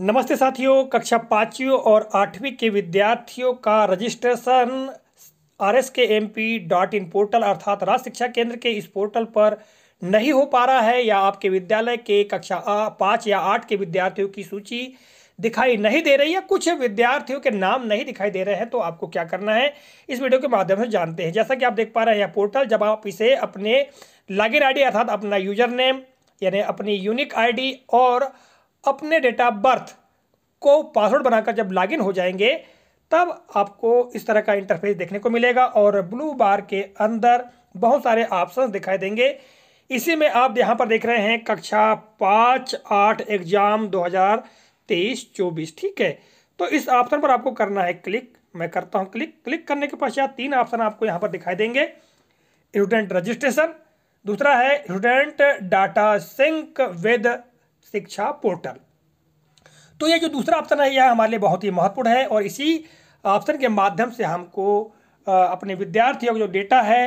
नमस्ते साथियों कक्षा पाँचवीं और आठवीं के विद्यार्थियों का registration R S K M P dot in portal अर्थात राज्य शिक्षा केंद्र के इस पोर्टल पर नहीं हो पा रहा है या आपके विद्यालय के कक्षा पाँच या आठ के विद्यार्थियों की सूची दिखाई नहीं दे रही है कुछ विद्यार्थियों के नाम नहीं दिखाई दे रहे हैं तो आपको क्या करना है इस वीडियो के माध्यम से जानते हैं जैसा कि आप देख पा रहे हैं यह पोर्टल जब आप इसे अपने लॉगिन आईडी अर्थात अपना यूजर नेम यानी अपनी यूनिक आईडी और अपने डेट ऑफ बर्थ को पासवर्ड बनाकर जब लॉगिन हो जाएंगे तब आपको इस तरह का इंटरफेस देखने को मिलेगा और ब्लू बार के अंदर बहुत सारे ऑप्शन दिखाई देंगे इसी में आप यहाँ पर देख रहे हैं कक्षा पाँच आठ एग्जाम दो हज़ार तेईस चौबीस ठीक है तो इस ऑप्शन पर आपको करना है क्लिक मैं करता हूँ क्लिक क्लिक करने के पश्चात तीन ऑप्शन आपको यहाँ पर दिखाई देंगे स्टूडेंट रजिस्ट्रेशन दूसरा है student data sync with Shiksha portal तो ये जो दूसरा ऑप्शन है यह हमारे लिए बहुत ही महत्वपूर्ण है और इसी ऑप्शन के माध्यम से हमको अपने विद्यार्थियों का जो डेटा है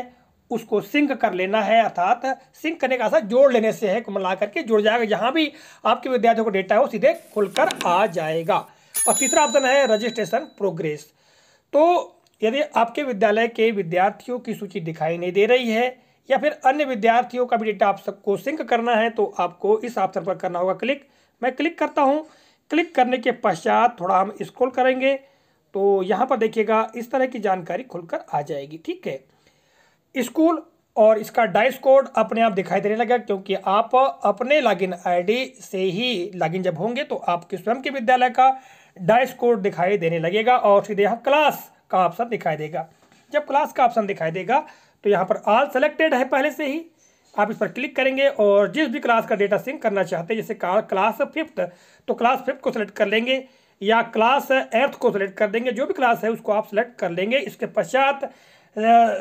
उसको सिंक कर लेना है अर्थात सिंक करने का असर जोड़ लेने से है मिला करके जुड़ जाएगा जहाँ भी आपके विद्यार्थियों का डेटा है वो सीधे खुलकर आ जाएगा और तीसरा ऑप्शन है रजिस्ट्रेशन प्रोग्रेस तो यदि आपके विद्यालय के विद्यार्थियों की सूची दिखाई नहीं दे रही है या फिर अन्य विद्यार्थियों का भी डेटा आप सबको सिंक करना है तो आपको इस ऑप्शन पर करना होगा क्लिक मैं क्लिक करता हूँ क्लिक करने के पश्चात थोड़ा हम स्क्रोल करेंगे तो यहाँ पर देखिएगा इस तरह की जानकारी खुलकर आ जाएगी ठीक है स्कूल और इसका डाइस कोड अपने आप दिखाई देने लगेगा क्योंकि आप अपने लॉगिन आईडी से ही लॉगिन जब होंगे तो आपके स्वयं के विद्यालय का डाइस कोड दिखाई देने लगेगा और सीधे यहाँ क्लास का ऑप्शन दिखाई देगा जब क्लास का ऑप्शन दिखाई देगा तो यहाँ पर ऑल सेलेक्टेड है पहले से ही आप इस पर क्लिक करेंगे और जिस भी क्लास का डेटा सिंक करना चाहते हैं जैसे क्लास फिफ्थ तो क्लास फिफ्थ को सेलेक्ट कर लेंगे या क्लास एर्थ को सेलेक्ट कर देंगे जो भी क्लास है उसको आप सेलेक्ट कर लेंगे इसके पश्चात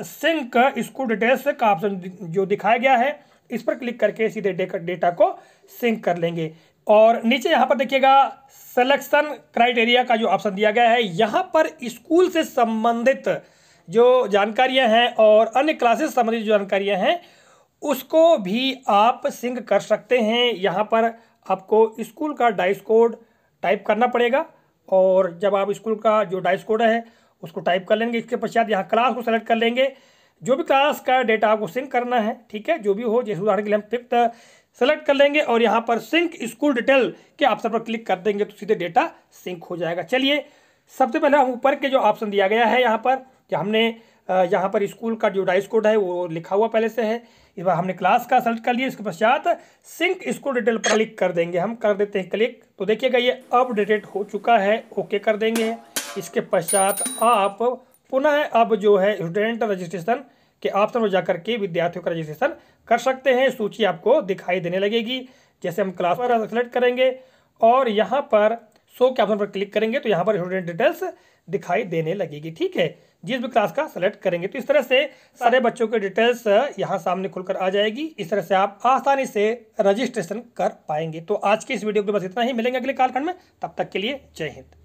सिंक इसको डिटेल्स का ऑप्शन जो दिखाया गया है इस पर क्लिक करके सीधे डेटा को सिंक कर लेंगे और नीचे यहाँ पर देखिएगा सिलेक्शन क्राइटेरिया का जो ऑप्शन दिया गया है यहाँ पर स्कूल से संबंधित जो जानकारियां हैं और अन्य क्लासेस संबंधित जो जानकारियां हैं उसको भी आप सिंक कर सकते हैं यहाँ पर आपको स्कूल का डाइस कोड टाइप करना पड़ेगा और जब आप स्कूल का जो डाइस कोड है उसको टाइप कर लेंगे इसके पश्चात यहाँ क्लास को सेलेक्ट कर लेंगे जो भी क्लास का डेटा आपको सिंक करना है ठीक है जो भी हो जैसे उदाहरण के लिए हम फिफ्थ सेलेक्ट कर लेंगे और यहाँ पर सिंक स्कूल डिटेल के ऑप्शन पर क्लिक कर देंगे तो सीधे डेटा सिंक हो जाएगा चलिए सबसे पहले हम ऊपर के जो ऑप्शन दिया गया है यहाँ पर कि हमने यहाँ पर स्कूल का जो डाइस कोड है वो लिखा हुआ पहले से है इस बार हमने क्लास का सेलेक्ट कर लिया इसके पश्चात सिंक स्कूल डिटेल पर क्लिक कर देंगे हम कर देते हैं क्लिक तो देखिएगा ये अपडेटेड हो चुका है ओके कर देंगे इसके पश्चात आप पुनः अब जो है स्टूडेंट रजिस्ट्रेशन के ऑप्शन पर जाकर के विद्यार्थियों का रजिस्ट्रेशन कर सकते हैं सूची आपको दिखाई देने लगेगी जैसे हम क्लास पर सेलेक्ट करेंगे और यहाँ पर सो के ऑप्शन पर क्लिक करेंगे तो यहाँ पर स्टूडेंट डिटेल्स दिखाई देने लगेगी ठीक है जिस भी क्लास का सेलेक्ट करेंगे तो इस तरह से सारे बच्चों के डिटेल्स यहाँ सामने खुलकर आ जाएगी इस तरह से आप आसानी से रजिस्ट्रेशन कर पाएंगे तो आज के इस वीडियो के बस इतना ही मिलेंगे अगले कालखंड में तब तक के लिए जय हिंद